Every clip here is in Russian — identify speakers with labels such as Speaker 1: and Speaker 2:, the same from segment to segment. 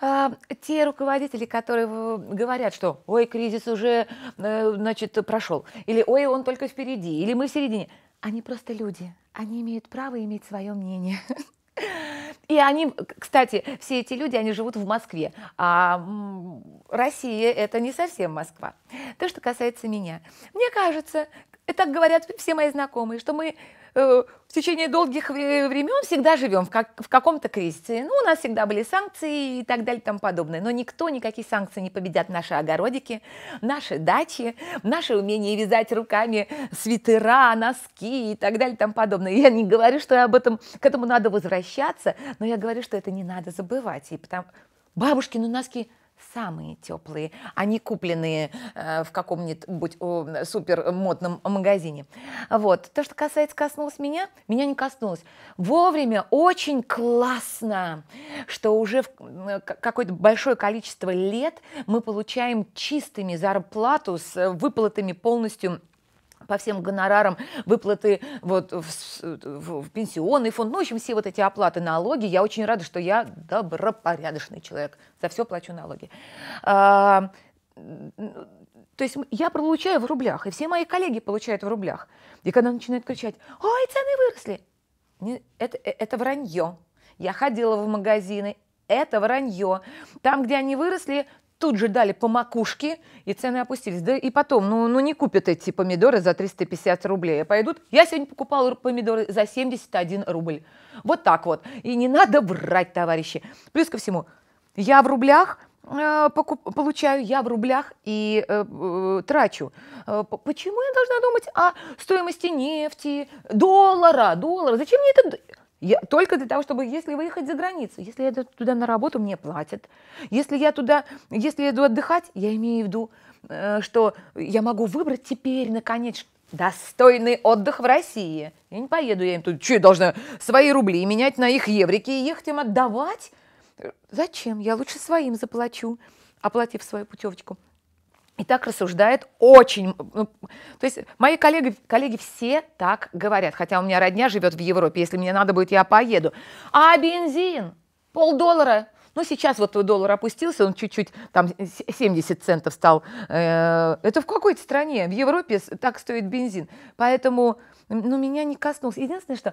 Speaker 1: А, те руководители, которые говорят, что «Ой, кризис уже, э, значит, прошел», или «Ой, он только впереди», или «Мы в середине», они просто люди, они имеют право иметь свое мнение. И они, кстати, все эти люди, они живут в Москве, а Россия – это не совсем Москва. То, что касается меня. Мне кажется, и так говорят все мои знакомые, что мы э, в течение долгих времен всегда живем в, как, в каком-то кризисе. Ну, у нас всегда были санкции и так далее и тому подобное. Но никто, никакие санкции не победят наши огородики, наши дачи, наше умение вязать руками свитера, носки и так далее и тому подобное. Я не говорю, что об этом, к этому надо возвращаться, но я говорю, что это не надо забывать. И потому бабушкины носки – самые теплые, а не купленные э, в каком-нибудь супер модном магазине. Вот. То, что касается коснулось меня, меня не коснулось. Вовремя очень классно, что уже э, какое-то большое количество лет мы получаем чистыми зарплату с выплатами полностью по всем гонорарам, выплаты вот в, в, в пенсионный фонд, ну, в общем, все вот эти оплаты, налоги. Я очень рада, что я добропорядочный человек, за все плачу налоги. А, то есть я получаю в рублях, и все мои коллеги получают в рублях. И когда начинают кричать, ой, цены выросли, это, э, это вранье. Я ходила в магазины, это вранье. Там, где они выросли, тут же дали по макушке, и цены опустились. Да и потом, ну, ну не купят эти помидоры за 350 рублей, а пойдут. Я сегодня покупала помидоры за 71 рубль. Вот так вот. И не надо врать, товарищи. Плюс ко всему, я в рублях э, покуп, получаю, я в рублях и э, э, трачу. Э, почему я должна думать о стоимости нефти, доллара, доллара? Зачем мне это... Я, только для того, чтобы, если выехать за границу, если я иду туда на работу, мне платят. Если я туда, если я иду отдыхать, я имею в виду, э, что я могу выбрать теперь, наконец, достойный отдых в России. Я не поеду, я им тут, что я должна свои рубли менять на их еврики и ехать им отдавать? Э, зачем? Я лучше своим заплачу, оплатив свою путевочку. И так рассуждает очень... Ну, то есть мои коллеги, коллеги все так говорят, хотя у меня родня живет в Европе, если мне надо будет, я поеду. А бензин? Полдоллара? Ну, сейчас вот доллар опустился, он чуть-чуть, там, 70 центов стал. Э, это в какой-то стране? В Европе так стоит бензин. Поэтому, ну, меня не коснулось. Единственное, что,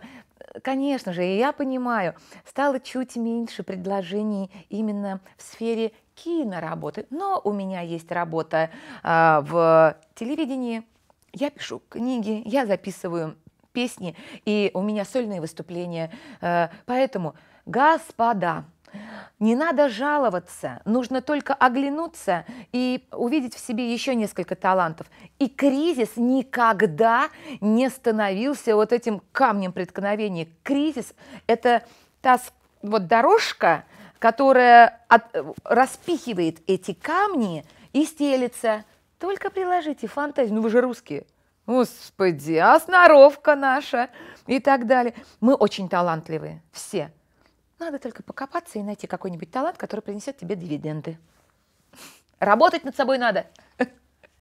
Speaker 1: э, конечно же, я понимаю, стало чуть меньше предложений именно в сфере киноработы, но у меня есть работа э, в телевидении, я пишу книги, я записываю песни, и у меня сольные выступления. Э, поэтому, господа, не надо жаловаться, нужно только оглянуться и увидеть в себе еще несколько талантов. И кризис никогда не становился вот этим камнем преткновения. Кризис – это та вот дорожка, которая от, распихивает эти камни и стелится. Только приложите фантазию, ну вы же русские. Господи, а сноровка наша и так далее. Мы очень талантливые, все. Надо только покопаться и найти какой-нибудь талант, который принесет тебе дивиденды. Работать над собой надо.